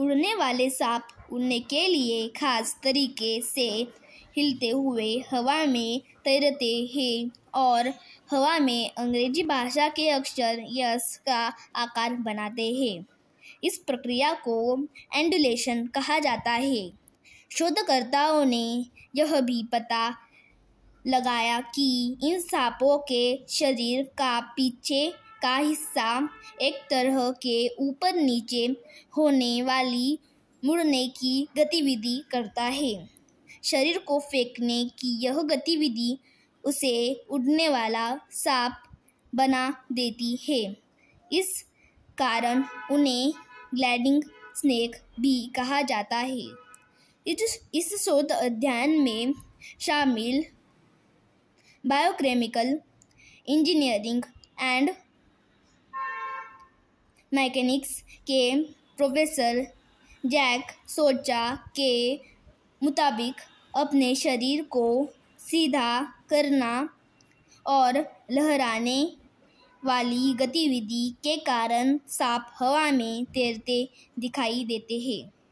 उड़ने वाले सांप उड़ने के लिए खास तरीके से हिलते हुए हवा में तैरते हैं और हवा में अंग्रेजी भाषा के अक्षर यस का आकार बनाते हैं इस प्रक्रिया को एंडुलेशन कहा जाता है शोधकर्ताओं ने यह भी पता लगाया कि इन सांपों के शरीर का पीछे का हिस्सा एक तरह के ऊपर नीचे होने वाली मुड़ने की गतिविधि करता है शरीर को फेंकने की यह गतिविधि उसे उड़ने वाला सांप बना देती है इस कारण उन्हें ग्लैडिंग स्नेक भी कहा जाता है इस इस शोध अध्ययन में शामिल बायोकेमिकल इंजीनियरिंग एंड मैकेनिक्स के प्रोफेसर जैक सोचा के मुताबिक अपने शरीर को सीधा करना और लहराने वाली गतिविधि के कारण सांप हवा में तैरते दिखाई देते हैं